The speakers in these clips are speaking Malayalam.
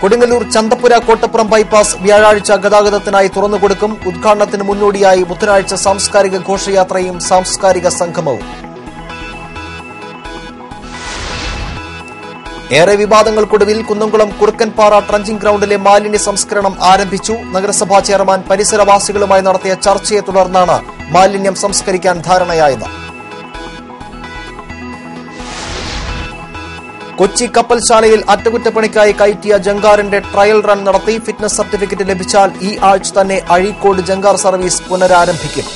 കൊടുങ്ങല്ലൂർ ചന്തപ്പുര കോട്ടപ്പുറം ബൈപ്പാസ് വ്യാഴാഴ്ച ഗതാഗതത്തിനായി തുറന്നുകൊടുക്കും ഉദ്ഘാടനത്തിന് മുന്നോടിയായി ബുധനാഴ്ച സാംസ്കാരിക ഘോഷയാത്രയും സാംസ്കാരിക സംഗമവും ഏറെ വിവാദങ്ങൾക്കൊടുവിൽ കുന്നംകുളം കുറുക്കൻപാറ ട്രഞ്ചിംഗ് ഗ്രൌണ്ടിലെ മാലിന്യ സംസ്കരണം ആരംഭിച്ചു നഗരസഭാ ചെയർമാൻ പരിസരവാസികളുമായി നടത്തിയ ചർച്ചയെ തുടർന്നാണ് മാലിന്യം സംസ്കരിക്കാൻ ധാരണയായത് കൊച്ചി കപ്പൽശാലയിൽ അറ്റകുറ്റപ്പണിക്കായി കയറ്റിയ ജങ്കാറിന്റെ ട്രയൽ റൺ നടത്തി ഫിറ്റ്നസ് സർട്ടിഫിക്കറ്റ് ലഭിച്ചാൽ ഈ ആഴ്ച തന്നെ അഴീക്കോട് ജങ്കാർ സർവീസ് പുനരാരംഭിക്കും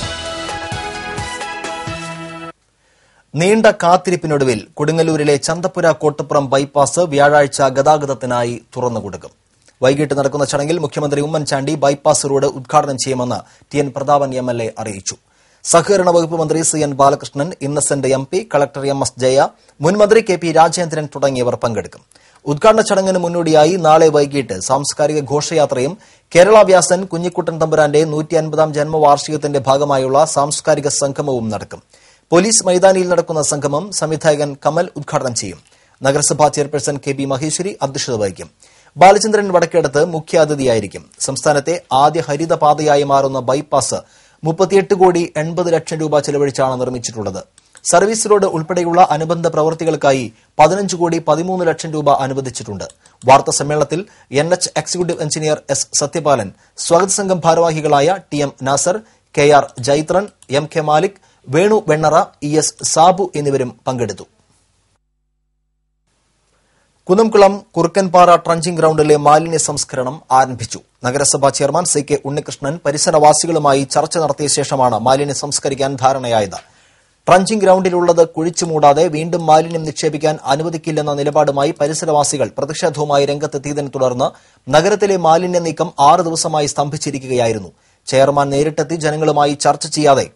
നീണ്ട കാത്തിരിപ്പിനൊടുവിൽ കൊടുങ്ങല്ലൂരിലെ ചന്തപ്പുര കോട്ടപ്പുറം ബൈപ്പാസ് വ്യാഴാഴ്ച ഗതാഗതത്തിനായി തുറന്നുകൊടുക്കും വൈകിട്ട് നടക്കുന്ന ചടങ്ങിൽ മുഖ്യമന്ത്രി ഉമ്മൻചാണ്ടി ബൈപ്പാസ് റോഡ് ഉദ്ഘാടനം ചെയ്യുമെന്ന് ടി എൻ പ്രതാപൻ എം അറിയിച്ചു സഹകരണ വകുപ്പ് മന്ത്രി C N Balakrishnan Innocent M P collector M S Jaya മുൻ മന്ത്രി കെ പി രാജേന്ദ്രൻ തുടങ്ങിയവർ പങ്കെടുക്കും ഉദ്ഘാടന ചടങ്ങിന് മുന്നോടിയായി നാളെ വൈകിട്ട് സാംസ്കാരിക ഘോഷയാത്രയും കേരള വ്യാസൻ കുഞ്ഞിക്കുട്ടൻ തമ്പുരാന്റെ നൂറ്റി അൻപതാം ജന്മവാർഷികത്തിന്റെ ഭാഗമായുള്ള സാംസ്കാരിക സംഗമവും നടക്കും പോലീസ് മൈതാനിയിൽ നടക്കുന്ന സംഗമം സംവിധായകൻ കമൽ ഉദ്ഘാടനം ചെയ്യും നഗരസഭാ ചെയർപേഴ്സൺ കെ ബി മഹേശ്വരി അധ്യക്ഷത വഹിക്കും ബാലചന്ദ്രൻ വടക്കേടത്ത് മുഖ്യാതിഥിയായിരിക്കും സംസ്ഥാനത്തെ ആദ്യ ഹരിതപാതയായി മാറുന്ന ബൈപ്പാസ് മുപ്പത്തിയെട്ട് കോടി എൺപത് ലക്ഷം രൂപ ചെലവഴിച്ചാണ് നിർമ്മിച്ചിട്ടുള്ളത് സർവീസ് റോഡ് ഉൾപ്പെടെയുള്ള അനുബന്ധ പ്രവൃത്തികൾക്കായി പതിനഞ്ച് കോടി പതിമൂന്ന് ലക്ഷം രൂപ അനുവദിച്ചിട്ടുണ്ട് വാർത്താ സമ്മേളനത്തിൽ N H executive engineer S Sathyapalan സ്വാഗത സംഘം ഭാരവാഹികളായ T M Nasar K R Jaithran M K Malik Venu Vennara E S Sabu എന്നിവരും പങ്കെടുത്തു കുന്നംകുളം കുറുക്കൻപാറ ട്രഞ്ചിംഗ് ഗ്രൌണ്ടിലെ മാലിന്യ സംസ്കരണം ആരംഭിച്ചു നഗരസഭാ ചെയർമാൻ സി കെ ഉണ്ണികൃഷ്ണൻ പരിസരവാസികളുമായി ചർച്ച നടത്തിയ ശേഷമാണ് മാലിന്യം സംസ്കരിക്കാൻ ധാരണയായത് ട്രഞ്ചിംഗ് ഗ്രൌണ്ടിലുള്ളത് കുഴിച്ചുമൂടാതെ മൂടാതെ വീണ്ടും മാലിന്യം നിക്ഷേപിക്കാൻ അനുവദിക്കില്ലെന്ന നിലപാടുമായി പരിസരവാസികൾ പ്രതിഷേധവുമായി രംഗത്തെത്തിയതിനെ തുടർന്ന് നഗരത്തിലെ മാലിന്യ നീക്കം ആറ് ദിവസമായി സ്തംഭിച്ചിരിക്കുകയായിരുന്നു ചെയർമാൻ നേരിട്ടെത്തി ജനങ്ങളുമായി ചർച്ച ചെയ്യാതെ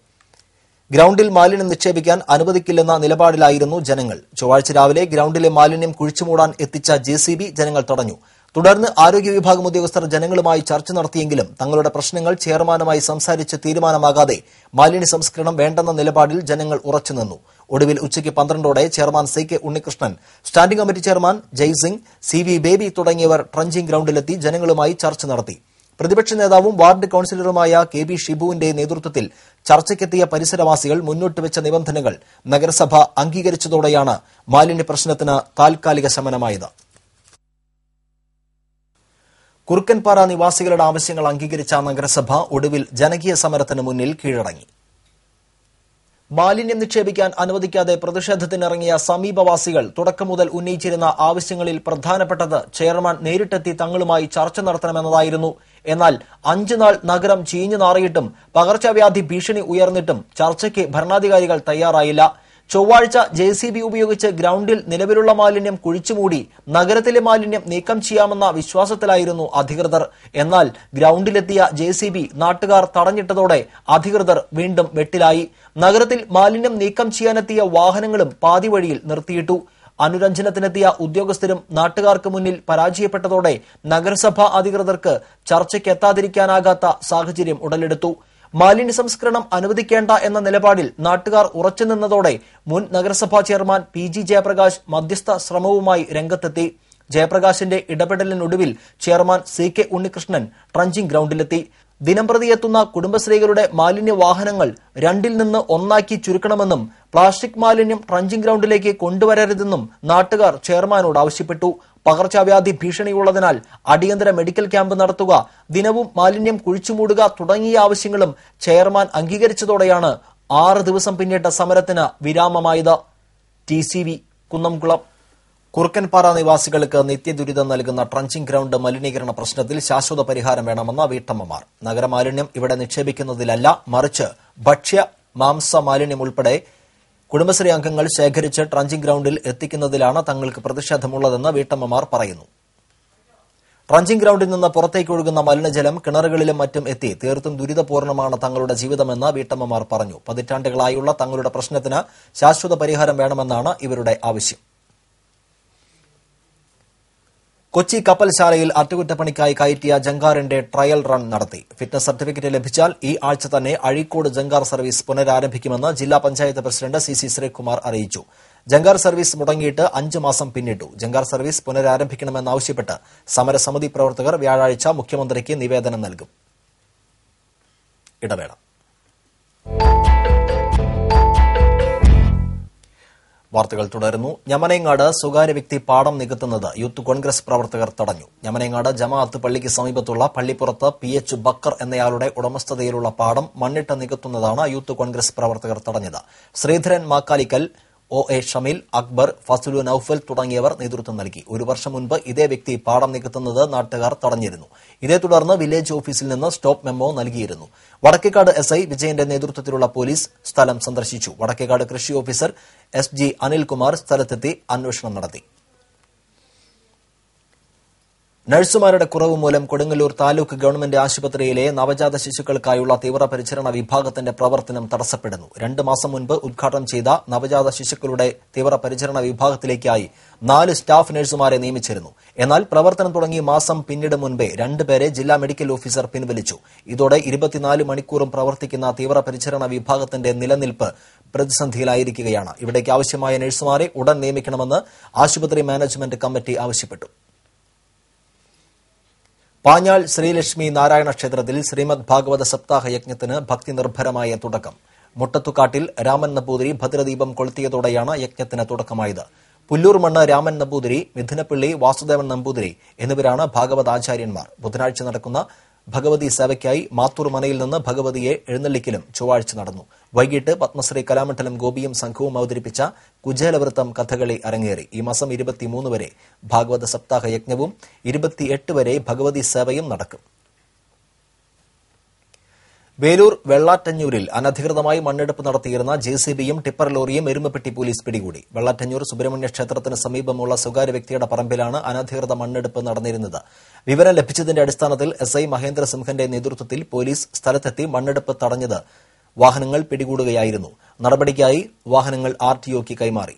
ഗ്രൌണ്ടിൽ മാലിന്യം നിക്ഷേപിക്കാൻ അനുവദിക്കില്ലെന്ന നിലപാടിലായിരുന്നു ജനങ്ങൾ ചൊവ്വാഴ്ച രാവിലെ ഗ്രൌണ്ടിലെ മാലിന്യം കുഴിച്ചുമൂടാൻ എത്തിച്ച ജെ ജനങ്ങൾ തടഞ്ഞു തുടർന്ന് ആരോഗ്യ വിഭാഗം ഉദ്യോഗസ്ഥർ ജനങ്ങളുമായി ചർച്ച നടത്തിയെങ്കിലും തങ്ങളുടെ പ്രശ്നങ്ങൾ ചെയർമാനുമായി സംസാരിച്ച് തീരുമാനമാകാതെ മാലിന്യ സംസ്കരണം വേണ്ടെന്ന നിലപാടിൽ ജനങ്ങൾ ഉറച്ചുനിന്നു ഒടുവിൽ ഉച്ചയ്ക്ക് പന്ത്രണ്ടോടെ chairman C K Unnikrishnan standing committee chairman Jaisingh C V Baby തുടങ്ങിയവർ ട്രഞ്ചിംഗ് ഗ്രൌണ്ടിലെത്തി ജനങ്ങളുമായി ചർച്ച നടത്തി പ്രതിപക്ഷ നേതാവും വാർഡ് കൌൺസിലറുമായ കെ ബി ഷിബുവിന്റെ നേതൃത്വത്തിൽ ചർച്ചയ്ക്കെത്തിയ പരിസരവാസികൾ മുന്നോട്ട് വെച്ച നിബന്ധനകൾ നഗരസഭ അംഗീകരിച്ചതോടെയാണ് മാലിന്യ പ്രശ്നത്തിന് താൽക്കാലിക ശമനമായത് കുറുക്കൻപാറ നിവാസികളുടെ ആവശ്യങ്ങൾ അംഗീകരിച്ച നഗരസഭ ഒടുവിൽ ജനകീയ സമരത്തിന് മുന്നിൽ കീഴടങ്ങി മാലിന്യം നിക്ഷേപിക്കാൻ അനുവദിക്കാതെ പ്രതിഷേധത്തിനിറങ്ങിയ സമീപവാസികൾ തുടക്കം മുതൽ ഉന്നയിച്ചിരുന്ന ആവശ്യങ്ങളിൽ പ്രധാനപ്പെട്ടത് ചെയർമാൻ നേരിട്ടെത്തി തങ്ങളുമായി ചർച്ച നടത്തണമെന്നതായിരുന്നു എന്നാൽ അഞ്ചു നാൾ നഗരം ചീഞ്ഞു നാറിയിട്ടും പകർച്ചവ്യാധി ഭീഷണി ഉയർന്നിട്ടും ചർച്ചയ്ക്ക് ഭരണാധികാരികൾ തയ്യാറായില്ല ചൊവ്വാഴ്ച ജെ സി ബി ഉപയോഗിച്ച് ഗ്രൌണ്ടിൽ നിലവിലുള്ള മാലിന്യം കുഴിച്ചുമൂടി നഗരത്തിലെ മാലിന്യം നീക്കം ചെയ്യാമെന്ന വിശ്വാസത്തിലായിരുന്നു അധികൃതർ എന്നാൽ ഗ്രൌണ്ടിലെത്തിയ ജെ സി ബി നാട്ടുകാർ തടഞ്ഞിട്ടതോടെ അധികൃതർ വീണ്ടും വെട്ടിലായി നഗരത്തിൽ മാലിന്യം നീക്കം ചെയ്യാനെത്തിയ വാഹനങ്ങളും പാതിവഴിയിൽ നിർത്തിയിട്ടു അനുരഞ്ജനത്തിനെത്തിയ ഉദ്യോഗസ്ഥരും നാട്ടുകാർക്ക് മുന്നിൽ പരാജയപ്പെട്ടതോടെ നഗരസഭാ അധികൃതർക്ക് ചർച്ചയ്ക്കെത്താതിരിക്കാനാകാത്ത സാഹചര്യം ഉടലെടുത്തു മാലിന്യ സംസ്കരണം അനുവദിക്കേണ്ട എന്ന നിലപാടിൽ നാട്ടുകാർ ഉറച്ചുനിന്നതോടെ മുൻ നഗരസഭാ ചെയർമാൻ പി ജി ജയപ്രകാശ് മധ്യസ്ഥ ശ്രമവുമായി രംഗത്തെത്തി ജയപ്രകാശിന്റെ ഇടപെടലിനൊടുവിൽ chairman C K Unnikrishnan trenching ഗ്രൌണ്ടിലെത്തി എത്തുന്ന കുടുംബശ്രീകളുടെ മാലിന്യ വാഹനങ്ങൾ രണ്ടിൽ നിന്ന് ഒന്നാക്കി ചുരുക്കണമെന്നും പ്ലാസ്റ്റിക് മാലിന്യം ട്രഞ്ചിംഗ് ഗ്രൌണ്ടിലേക്ക് കൊണ്ടുവരരുതെന്നും നാട്ടുകാർ ചെയർമാനോട് ആവശ്യപ്പെട്ടു പകർച്ചവ്യാധി ഭീഷണിയുള്ളതിനാൽ അടിയന്തര മെഡിക്കൽ ക്യാമ്പ് നടത്തുക ദിനവും മാലിന്യം കുഴിച്ചുമൂടുക തുടങ്ങിയ ആവശ്യങ്ങളും ചെയർമാൻ അംഗീകരിച്ചതോടെയാണ് ആറ് ദിവസം പിന്നിട്ട സമരത്തിന് വിരാമമായത് T C V Kunnamkulam Kurukkanpara നിവാസികൾക്ക് നിത്യദുരിതം നൽകുന്ന ട്രഞ്ചിംഗ് ഗ്രൌണ്ട് മലിനീകരണ പ്രശ്നത്തിൽ ശാശ്വത പരിഹാരം വേണമെന്ന വീട്ടമ്മമാർ നഗരമാലിന്യം ഇവിടെ നിക്ഷേപിക്കുന്നതിലല്ല മറിച്ച് ഭക്ഷ്യ മാംസ മാലിന്യം ഉൾപ്പെടെ കുടുംബശ്രീ അംഗങ്ങൾ ശേഖരിച്ച് ട്രഞ്ചിംഗ് ഗ്രൌണ്ടിൽ എത്തിക്കുന്നതിലാണ് തങ്ങൾക്ക് പ്രതിഷേധമുള്ളതെന്ന് വീട്ടമ്മമാർ പറയുന്നു ട്രഞ്ചിംഗ് ഗ്രൌണ്ടിൽ നിന്ന് പുറത്തേക്ക് ഒഴുകുന്ന മലിനജലം കിണറുകളിലും മറ്റും എത്തി തീർത്തും ദുരിതപൂർണമാണ് തങ്ങളുടെ ജീവിതമെന്ന് വീട്ടമ്മമാർ പറഞ്ഞു പതിറ്റാണ്ടുകളായുള്ള തങ്ങളുടെ പ്രശ്നത്തിന് ശാശ്വത പരിഹാരം വേണമെന്നാണ് ഇവരുടെ ആവശ്യം കൊച്ചി കപ്പൽശാലയിൽ അറ്റകുറ്റപ്പണിക്കായി കയറ്റിയ ജങ്കാറിന്റെ ട്രയൽ റൺ നടത്തി ഫിറ്റ്നസ് സർട്ടിഫിക്കറ്റ് ലഭിച്ചാൽ ഈ ആഴ്ച തന്നെ അഴീക്കോട് ജങ്കാർ സർവീസ് പുനരാരംഭിക്കുമെന്ന് ജില്ലാ panchayat president C C Sreekumar അറിയിച്ചു ജങ്കാർ സർവീസ് മുടങ്ങിയിട്ട് അഞ്ച് മാസം പിന്നിട്ടു ജങ്കാർ സർവീസ് പുനരാരംഭിക്കണമെന്നാവശ്യപ്പെട്ട് സമരസമിതി പ്രവർത്തകർ വ്യാഴാഴ്ച മുഖ്യമന്ത്രിക്ക് നിവേദനം നൽകും ഇടവേള വാർത്തകൾ തുടരുന്നു ഞമനേങ്ങാട് സ്വകാര്യ വ്യക്തി പാടം നികത്തുന്നത് യൂത്ത് കോൺഗ്രസ് പ്രവർത്തകർ തടഞ്ഞു ഞമനേങ്ങാട് ജമാഅത്ത് പള്ളിക്ക് സമീപത്തുള്ള പള്ളിപ്പുറത്ത് പി എച്ച് ബക്കർ എന്നയാളുടെ ഉടമസ്ഥതയിലുള്ള പാടം മണ്ണിട്ട് നികത്തുന്നതാണ് യൂത്ത് കോൺഗ്രസ് പ്രവർത്തകർ തടഞ്ഞത് ശ്രീധരൻ മാക്കാലിക്കൽ ഒ എ ഷമീൽ അക്ബർ ഫസുലു നൌഫൽ തുടങ്ങിയവർ നേതൃത്വം നൽകി ഒരു വർഷം മുൻപ് ഇതേ വ്യക്തി പാടം നികത്തുന്നത് നാട്ടുകാർ തടഞ്ഞിരുന്നു ഇതേ തുടർന്ന് വില്ലേജ് ഓഫീസിൽ നിന്ന് സ്റ്റോപ്പ് മെമ്മോ നൽകിയിരുന്നു വടക്കേക്കാട് എസ് ഐ വിജയന്റെ നേതൃത്വത്തിലുള്ള പോലീസ് സ്ഥലം സന്ദർശിച്ചു വടക്കേക്കാട് കൃഷി ഓഫീസർ എസ് ജി അനിൽകുമാർ സ്ഥലത്തെത്തി അന്വേഷണം നടത്തി നഴ്സുമാരുടെ കുറവ് മൂലം കൊടുങ്ങല്ലൂർ താലൂക്ക് ഗവൺമെന്റ് ആശുപത്രിയിലെ നവജാത ശിശുക്കൾക്കായുള്ള തീവ്രപരിചരണ വിഭാഗത്തിന്റെ പ്രവർത്തനം തടസ്സപ്പെടുന്നു രണ്ട് മാസം മുൻപ് ഉദ്ഘാടനം ചെയ്ത നവജാത ശിശുക്കളുടെ തീവ്രപരിചരണ വിഭാഗത്തിലേക്കായി നാല് സ്റ്റാഫ് നഴ്സുമാരെ നിയമിച്ചിരുന്നു എന്നാൽ പ്രവർത്തനം തുടങ്ങി മാസം പിന്നീട് മുൻപേ രണ്ടുപേരെ ജില്ലാ മെഡിക്കൽ ഓഫീസർ പിൻവലിച്ചു ഇതോടെ ഇരുപത്തിനാല് മണിക്കൂറും പ്രവർത്തിക്കുന്ന തീവ്രപരിചരണ വിഭാഗത്തിന്റെ നിലനിൽപ്പ് പ്രതിസന്ധിയിലായിരിക്കുകയാണ് ഇവിടേക്ക് ആവശ്യമായ നഴ്സുമാരെ ഉടൻ നിയമിക്കണമെന്ന് ആശുപത്രി മാനേജ്മെന്റ് കമ്മിറ്റി ആവശ്യപ്പെട്ടു പാഞ്ഞാൾ ശ്രീലക്ഷ്മി നാരായണ ക്ഷേത്രത്തിൽ ശ്രീമദ് ഭാഗവത സപ്താഹ യജ്ഞത്തിന് ഭക്തി നിർഭരമായ തുടക്കം മുട്ടത്തുകാട്ടിൽ രാമൻ നമ്പൂതിരി ഭദ്രദീപം കൊളുത്തിയതോടെയാണ് യജ്ഞത്തിന് തുടക്കമായത് പുല്ലൂർ മണ്ണ് രാമൻ നമ്പൂതിരി മിഥുനപ്പിള്ളി വാസുദേവൻ നമ്പൂതിരി എന്നിവരാണ് ഭാഗവതാചാര്യന്മാർ ബുധനാഴ്ച നടക്കുന്ന ഭഗവതി സേവയ്ക്കായി മാത്തൂർ മനയിൽ നിന്ന് ഭഗവതിയെ എഴുന്നള്ളിക്കലും ചൊവ്വാഴ്ച നടന്നു വൈകിട്ട് പത്മശ്രീ കലാമണ്ഡലം ഗോപിയും സംഘവും അവതരിപ്പിച്ച കുചേലവൃത്തം കഥകളി അരങ്ങേറി ഈ മാസം ഇരുപത്തിമൂന്ന് വരെ ഭാഗവത സപ്താഹ യജ്ഞവും ഇരുപത്തിയെട്ട് വരെ ഭഗവതി സേവയും നടക്കും വേലൂർ വെള്ളാറ്റഞ്ഞൂരിൽ അനധികൃതമായി മണ്ണെടുപ്പ് നടത്തിയിരുന്ന ജെ സി ബിയും ടിപ്പർ ലോറിയും എരുമപ്പെട്ടി പോലീസ് പിടികൂടി വെള്ളാറ്റഞ്ഞൂർ സുബ്രഹ്മണ്യ ക്ഷേത്രത്തിന് സമീപമുള്ള സ്വകാര്യ വ്യക്തിയുടെ പറമ്പിലാണ് അനധികൃത മണ്ണെടുപ്പ് നടന്നിരുന്നത് വിവരം ലഭിച്ചതിന്റെ അടിസ്ഥാനത്തിൽ എസ് ഐ മഹേന്ദ്രസിംഹന്റെ നേതൃത്വത്തിൽ പോലീസ് സ്ഥലത്തെത്തി മണ്ണെടുപ്പ് തടഞ്ഞത് വാഹനങ്ങൾ പിടികൂടുകയായിരുന്നു നടപടിക്കായി വാഹനങ്ങൾ ആർടിഒക്ക് കൈമാറി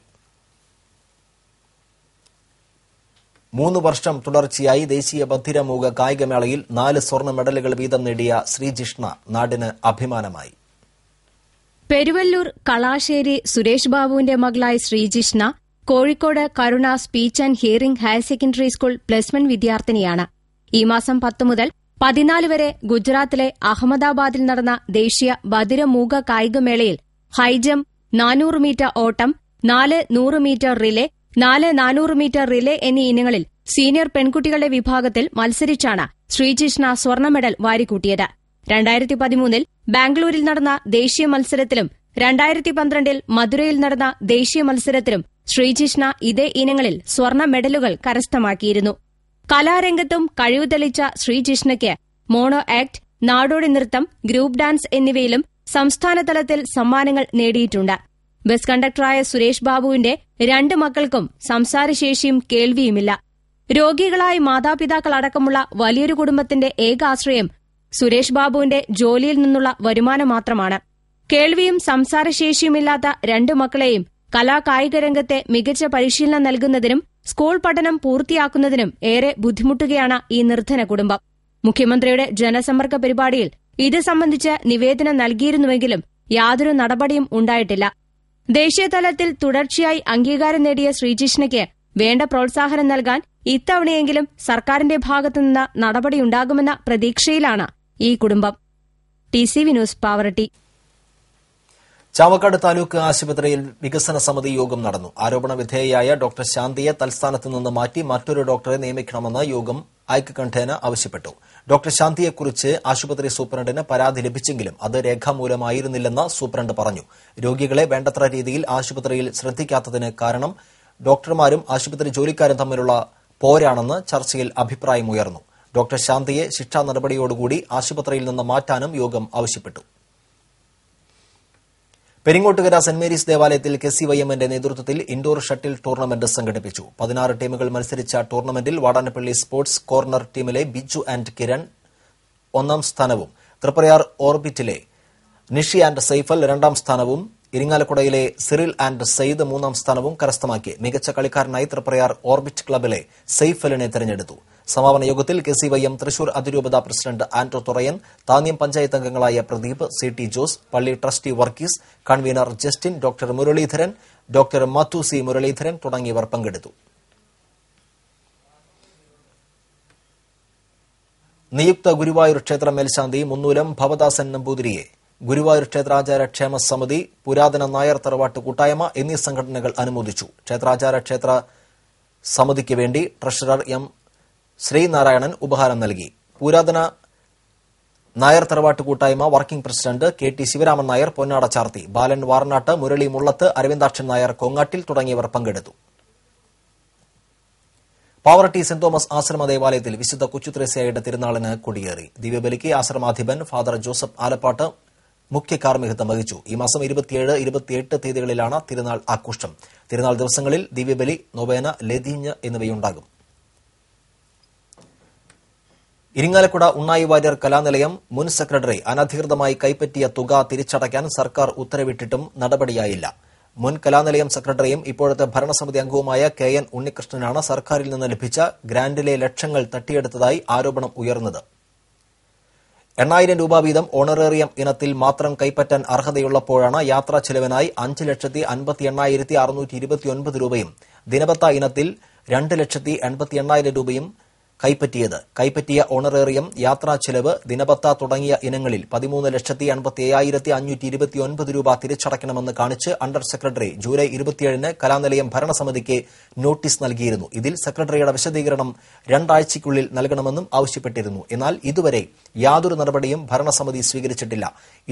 മൂന്ന് വർഷം തുടർച്ചയായി ദേശീയ ബധിരമൂക കായികമേളയിൽ നാല് സ്വർണ്ണ മെഡലുകൾ വീതം നേടിയ ശ്രീജിഷ്ണ നാടിന് അഭിമാനമായി പെരുവല്ലൂർ കളാശ്ശേരി സുരേഷ് ബാബുവിന്റെ മകളായ Sreejishna Kozhikode Karuna speech and hearing higher secondary school plus one വിദ്യാർത്ഥിനിയാണ് ഈ മാസം പത്ത് മുതൽ പതിനാല് വരെ ഗുജറാത്തിലെ അഹമ്മദാബാദിൽ നടന്ന ദേശീയ ബധിരമൂക കായികമേളയിൽ ഹൈജംപ് നാനൂറ് മീറ്റർ ഓട്ടം നാല് നൂറ് മീറ്റർ റിലേ നാല് നാനൂറ് മീറ്റർ റിലേ എന്നീ ഇനങ്ങളിൽ സീനിയർ പെൺകുട്ടികളുടെ വിഭാഗത്തിൽ മത്സരിച്ചാണ് ശ്രീജിഷ്ണ സ്വർണ്ണ മെഡൽ വാരിക്കൂട്ടിയത് രണ്ടായിരത്തി പതിമൂന്നിൽ ബാംഗ്ലൂരിൽ നടന്ന ദേശീയ മത്സരത്തിലും രണ്ടായിരത്തി പന്ത്രണ്ടിൽ മധുരയിൽ നടന്ന ദേശീയ മത്സരത്തിലും ശ്രീജിഷ്ണ ഇതേ ഇനങ്ങളിൽ സ്വർണ്ണ മെഡലുകൾ കരസ്ഥമാക്കിയിരുന്നു കലാരംഗത്തും കഴിവ് തെളിച്ച ശ്രീജിഷ്ണയ്ക്ക് മോണോ ആക്ട് നാടോടി നൃത്തം ഗ്രൂപ്പ് ഡാൻസ് എന്നിവയിലും സംസ്ഥാനതലത്തിൽ സമ്മാനങ്ങൾ നേടിയിട്ടുണ്ട് ബസ് കണ്ടക്ടറായ സുരേഷ് ബാബുവിന്റെ രണ്ട് മക്കൾക്കും സംസാരശേഷിയും കേൾവിയുമില്ല രോഗികളായ അടക്കമുള്ള വലിയൊരു കുടുംബത്തിന്റെ ഏക ആശ്രയം സുരേഷ് ബാബുവിന്റെ ജോലിയിൽ നിന്നുള്ള വരുമാനം മാത്രമാണ് കേൾവിയും സംസാരശേഷിയുമില്ലാത്ത രണ്ട് മക്കളെയും കലാകായിക രംഗത്തെ മികച്ച പരിശീലനം നൽകുന്നതിനും സ്കൂൾ പഠനം പൂർത്തിയാക്കുന്നതിനും ഏറെ ബുദ്ധിമുട്ടുകയാണ് ഈ നിർധന കുടുംബം മുഖ്യമന്ത്രിയുടെ ജനസമ്പർക്ക പരിപാടിയിൽ ഇത് സംബന്ധിച്ച് നിവേദനം നൽകിയിരുന്നുവെങ്കിലും യാതൊരു നടപടിയും ഉണ്ടായിട്ടില്ല ദേശീയതലത്തിൽ തുടർച്ചയായി അംഗീകാരം നേടിയ ശ്രീജിഷ്ണയ്ക്ക് വേണ്ട പ്രോത്സാഹനം നൽകാൻ ഇത്തവണയെങ്കിലും സർക്കാരിന്റെ ഭാഗത്തുനിന്ന് നടപടിയുണ്ടാകുമെന്ന പ്രതീക്ഷയിലാണ് ഈ കുടുംബം ടി സി വിനോസ് പാവറട്ടി ചാവക്കാട് താലൂക്ക് ആശുപത്രിയിൽ വികസന സമിതി യോഗം നടന്നു ആരോപണ വിധേയയായ ഡോക്ടർ ശാന്തിയെ തൽസ്ഥാനത്ത് നിന്ന് മാറ്റി മറ്റൊരു ഡോക്ടറെ നിയമിക്കണമെന്ന് യോഗം ഐക്യകണ്ഠേന ആവശ്യപ്പെട്ടു ഡോക്ടർ ശാന്തിയെക്കുറിച്ച് ആശുപത്രി സൂപ്രണ്ടിന് പരാതി ലഭിച്ചെങ്കിലും അത് രേഖാമൂലമായിരുന്നില്ലെന്ന് സൂപ്രണ്ട് പറഞ്ഞു രോഗികളെ വേണ്ടത്ര രീതിയിൽ ആശുപത്രിയിൽ ശ്രദ്ധിക്കാത്തതിന് കാരണം ഡോക്ടർമാരും ആശുപത്രി ജോലിക്കാരും തമ്മിലുള്ള പോരാണെന്ന് ചർച്ചയിൽ അഭിപ്രായമുയർന്നു ഡോക്ടർ ശാന്തിയെ ശിക്ഷാ നടപടിയോടുകൂടി ആശുപത്രിയിൽ നിന്ന് മാറ്റാനും യോഗം ആവശ്യപ്പെട്ടു പെരിങ്ങോട്ടുകര സെന്റ് മേരീസ് ദേവാലയത്തിൽ കെ സി എമ്മിന്റെ നേതൃത്വത്തിൽ ഇൻഡോർ ഷട്ടിൽ ടൂർണമെന്റ് സംഘടിപ്പിച്ചു പതിനാറ് ടീമുകൾ മത്സരിച്ച ടൂർണമെന്റിൽ വാടാനപ്പള്ളി സ്പോർട്സ് കോർണർ ടീമിലെ ബിജു ആൻഡ് കിരൺ ഒന്നാം സ്ഥാനവും തൃപ്രയാർ ഓർബിറ്റിലെ നിഷി ആൻഡ് സൈഫൽ രണ്ടാം സ്ഥാനവും ഇരിങ്ങാലക്കുടയിലെ സിറിൽ ആൻഡ് സയ്യിദ് മൂന്നാം സ്ഥാനവും കരസ്ഥമാക്കി മികച്ച കളിക്കാരനായി തൃപ്രയാർ ഓർബിറ്റ് ക്ലബിലെ സെയ്ഫലിനെ തെരഞ്ഞെടുത്തു സമാപന യോഗത്തിൽ K C Y M Thrissur അതിരൂപത പ്രസിഡന്റ് ആന്റോ തുറയൻ താന്യം പഞ്ചായത്ത് അംഗങ്ങളായ പ്രദീപ് സി ടി ജോസ് പള്ളി trustee Varkeys convener Justin doctor Muraleedharan doctor Mathu C Muraleedharan തുടങ്ങിയവർ പങ്കെടുത്തു നിയുക്ത ഗുരുവായൂർ ക്ഷേത്ര മേൽശാന്തി മുന്നൂലം ഭവദാസൻ നമ്പൂതിരിയെ ഗുരുവായൂർ ക്ഷേത്രാചാര ക്ഷേമ സമിതി പുരാതന നായർ തറവാട്ട് കൂട്ടായ്മ എന്നീ സംഘടനകൾ അനുമോദിച്ചു ക്ഷേത്രാചാര ക്ഷേത്ര സമിതിക്ക് വേണ്ടി ട്രഷറർ എം ശ്രീനാരായണൻ ഉപഹാരം നൽകി പുരാതന നായർ തറവാട്ട് കൂട്ടായ്മ working president K T Sivaraman Nair പൊന്നാട ചാർത്തി ബാലൻ വാർനാട്ട് മുരളി മുള്ളത്ത് അരവിന്ദാക്ഷൻ നായർ കൊങ്ങാട്ടിൽ തുടങ്ങിയവർ പങ്കെടുത്തു പാവറട്ടി സെന്റ് തോമസ് ആശ്രമ ദേവാലയത്തിൽ വിശുദ്ധ കൊച്ചുത്രേസ്യയുടെ തിരുനാളിന് കൊടിയേറി ദിവ്യബലിക്ക് ആശ്രമാധിപൻ ഫാദർ ജോസഫ് ആലപ്പാട്ട് മുഖ്യ കാർമ്മികത്വം വഹിച്ചു ഈ മാസം ഇരുപത്തിയേഴ് ഇരുപത്തിയെട്ട് തീയതികളിലാണ് തിരുനാൾ ആഘോഷം തിരുനാൾ ദിവസങ്ങളിൽ ദിവ്യബലി നൊവേന ലതിഞ്ഞ് എന്നിവയുണ്ടാകും ഇരിങ്ങാലക്കുട ഉണ്ണായി വാര്യർ കലാനിലയം മുൻ സെക്രട്ടറി അനധികൃതമായി കൈപ്പറ്റിയ തുക തിരിച്ചടയ്ക്കാൻ സർക്കാർ ഉത്തരവിട്ടിട്ടും നടപടിയായില്ല മുൻ കലാനിലയം സെക്രട്ടറിയും ഇപ്പോഴത്തെ ഭരണസമിതി അംഗവുമായ കെ എൻ ഉണ്ണികൃഷ്ണനാണ് സർക്കാരിൽ നിന്ന് ലഭിച്ച ഗ്രാന്റിലെ ലക്ഷങ്ങൾ തട്ടിയെടുത്തതായി ആരോപണം ഉയർന്നത് എണ്ണായിരം രൂപ വീതം ഓണറേറിയം ഇനത്തിൽ മാത്രം കൈപ്പറ്റാൻ അർഹതയുള്ളപ്പോഴാണ് യാത്രാ ചെലവിനായി അഞ്ച് ലക്ഷത്തി അൻപത്തി എണ്ണായിരത്തി അറുന്നൂറ്റി ഇരുപത്തിയൊൻപത് രൂപയും ദിനപത്ത ഇനത്തിൽ രണ്ട് ലക്ഷത്തി എൺപത്തി എണ്ണായിരം രൂപയും കൈപ്പറ്റിയത് കൈപ്പറ്റിയ ഓണറേറിയം യാത്രാ ചെലവ് ദിനപത്ത തുടങ്ങിയ ഇനങ്ങളിൽ പതിമൂന്ന് ലക്ഷത്തി അൻപത്തി ഏഴായിരത്തി അഞ്ഞൂറ്റി ഒൻപത് രൂപ തിരിച്ചടയ്ക്കണമെന്ന് കാണിച്ച് അണ്ടർ സെക്രട്ടറി ജൂലൈ ഇരുപത്തിയേഴിന് കലാനിലയം ഭരണസമിതിക്ക് നോട്ടീസ് നൽകിയിരുന്നു ഇതിൽ സെക്രട്ടറിയുടെ വിശദീകരണം രണ്ടാഴ്ചയ്ക്കുള്ളിൽ നൽകണമെന്നും ആവശ്യപ്പെട്ടിരുന്നു എന്നാൽ ഇതുവരെ യാതൊരു നടപടിയും ഭരണസമിതി സ്വീകരിച്ചിട്ടില്ല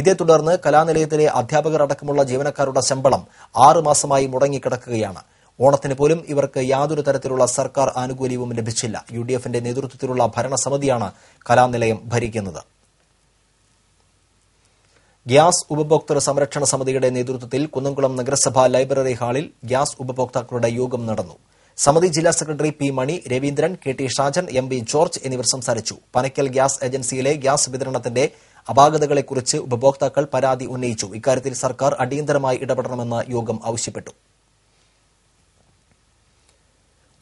ഇതേ തുടർന്ന് കലാനിലയത്തിലെ അധ്യാപകർ അടക്കമുള്ള ജീവനക്കാരുടെ ശമ്പളം ആറ് മാസമായി മുടങ്ങിക്കിടക്കുകയാണ് ഓണത്തിന് പോലും ഇവർക്ക് യാതൊരു തരത്തിലുള്ള സർക്കാർ ആനുകൂല്യവും ലഭിച്ചില്ല യു ഡി എഫിന്റെ നേതൃത്വത്തിലുള്ള ഭരണസമിതിയാണ് കലാനിലയം ഭരിക്കുന്നത് ഗ്യാസ് ഉപഭോക്തൃ സംരക്ഷണ സമിതിയുടെ നേതൃത്വത്തിൽ കുന്നംകുളം നഗരസഭ ലൈബ്രറി ഹാളിൽ ഗ്യാസ് ഉപഭോക്താക്കളുടെ യോഗം നടന്നു സമിതി ജില്ലാ secretary P Mani Raveendran K T Shajan M B George എന്നിവർ സംസാരിച്ചു പനയ്ക്കൽ ഗ്യാസ് ഏജൻസിയിലെ ഗ്യാസ് വിതരണത്തിന്റെ അപാകതകളെക്കുറിച്ച് ഉപഭോക്താക്കൾ പരാതി ഉന്നയിച്ചു ഇക്കാര്യത്തിൽ സർക്കാർ അടിയന്തരമായി ഇടപെടണമെന്ന് യോഗം ആവശ്യപ്പെട്ടു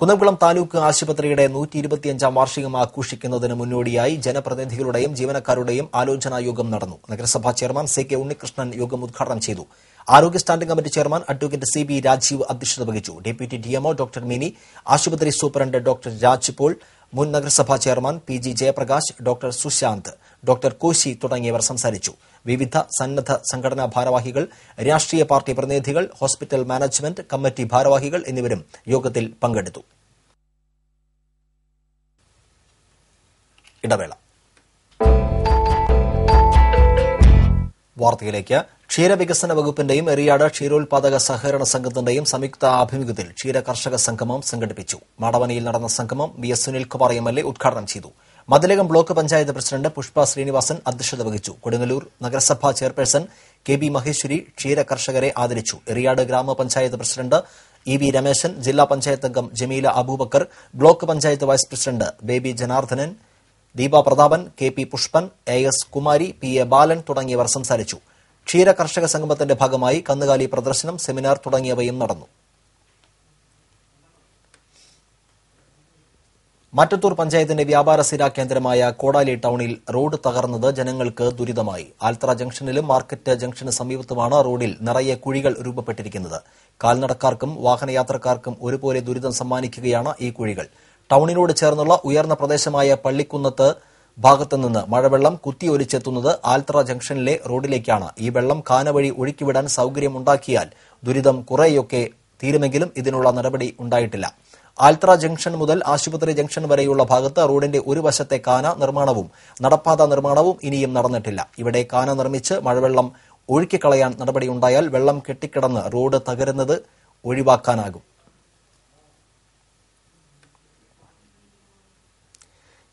കുന്നംകുളം താലൂക്ക് ആശുപത്രിയുടെ നൂറ്റി ഇരുപത്തിയഞ്ചാം വാർഷികം ആഘോഷിക്കുന്നതിന് മുന്നോടിയായി ജനപ്രതിനിധികളുടെയും ജീവനക്കാരുടെയും ആലോചനാ യോഗം നടന്നു നഗരസഭാ ചെയർമാൻ സി കെ ഉണ്ണികൃഷ്ണൻ യോഗം ഉദ്ഘാടനം ചെയ്തു ആരോഗ്യ standing committee chairman advocate C B Rajeev അധ്യക്ഷത വഹിച്ചു ഡെപ്യൂട്ടി ഡിഎംഒ ഡോക്ടർ മിനി ആശുപത്രി സൂപ്രണ്ട് ഡോക്ടർ രാജ്പോൾ പോൾ മുൻ നഗരസഭാ chairman P G Jayaprakash doctor Sushant doctor Koshy തുടങ്ങിയവർ സംസാരിച്ചു വിവിധ സന്നദ്ധ സംഘടനാ ഭാരവാഹികൾ രാഷ്ട്രീയ പാർട്ടി പ്രതിനിധികൾ ഹോസ്പിറ്റൽ മാനേജ്മെന്റ് കമ്മിറ്റി ഭാരവാഹികൾ എന്നിവരും യോഗത്തിൽ പങ്കെടുത്തു ഇടവേള വാർത്തയിലേക്ക് ക്ഷീരവികസന വകുപ്പിന്റെയും എറിയാട് ക്ഷീരോത്പാദക സഹകരണ സംഘത്തിന്റെയും സംയുക്ത ആഭിമുഖ്യത്തിൽ ക്ഷീര കർഷക സംഗമം സംഘടിപ്പിച്ചു മാടവനിയിൽ നടന്ന സംഗമം V S Sunilkumar M L A ഉദ്ഘാടനം ചെയ്തു മതിലകം ബ്ലോക്ക് പഞ്ചായത്ത് പ്രസിഡന്റ് പുഷ്പ ശ്രീനിവാസൻ അധ്യക്ഷത വഹിച്ചു കൊടുങ്ങല്ലൂർ നഗരസഭാ ചെയർപേഴ്സൺ കെ ബി മഹേശ്വരി ക്ഷീര കർഷകരെ ആദരിച്ചു എറിയാട് ഗ്രാമപഞ്ചായത്ത് പ്രസിഡന്റ് ഇ വി രമേശൻ ജില്ലാ പഞ്ചായത്ത് അംഗം Jameela Aboobacker block panchayat vice president Baby Janardhanan Deepa Prathapan K P Pushpan A S Kumari P A Balan തുടങ്ങിയവർ സംസാരിച്ചു ക്ഷീര കർഷക സംഗമത്തിന്റെ ഭാഗമായി കന്നുകാലി പ്രദർശനം സെമിനാർ തുടങ്ങിയവയും നടന്നു മാറ്റത്തൂർ പഞ്ചായത്തിന്റെ വ്യാപാര സ്ഥിരാ കേന്ദ്രമായ കോടാലി ടൌണിൽ റോഡ് തകർന്നത് ജനങ്ങൾക്ക് ദുരിതമായി ആൽത്ര ജംഗ്ഷനിലും മാർക്കറ്റ് ജംഗ്ഷന് സമീപത്തുമാണ് റോഡിൽ നിറയെ കുഴികൾ രൂപപ്പെട്ടിരിക്കുന്നത് കാൽനടക്കാർക്കും വാഹനയാത്രക്കാർക്കും ഒരുപോലെ ദുരിതം സമ്മാനിക്കുകയാണ് ഈ കുഴികൾ ടൌണിനോട് ചേർന്നുള്ള ഉയർന്ന പ്രദേശമായ പള്ളിക്കുന്നത്ത് ഭാഗത്തു നിന്ന് മഴവെള്ളം കുത്തിയൊലിച്ചെത്തുന്നത് ആൽത്തറ ജംഗ്ഷനിലെ റോഡിലേക്കാണ് ഈ വെള്ളം കാനവഴി ഒഴുക്കിവിടാൻ സൌകര്യമുണ്ടാക്കിയാൽ ദുരിതം കുറേയൊക്കെ തീരുമെങ്കിലും ഇതിനുള്ള നടപടി ഉണ്ടായിട്ടില്ല ആൽത്തറ ജംഗ്ഷൻ മുതൽ ആശുപത്രി ജംഗ്ഷൻ വരെയുള്ള ഭാഗത്ത് റോഡിന്റെ ഒരു വശത്തെ കാന നിർമ്മാണവും നടപ്പാത നിർമ്മാണവും ഇനിയും നടന്നിട്ടില്ല ഇവിടെ കാന നിർമ്മിച്ച് മഴവെള്ളം ഒഴുക്കിക്കളയാൻ നടപടിയുണ്ടായാൽ വെള്ളം കെട്ടിക്കിടന്ന് റോഡ് തകരുന്നത് ഒഴിവാക്കാനാകും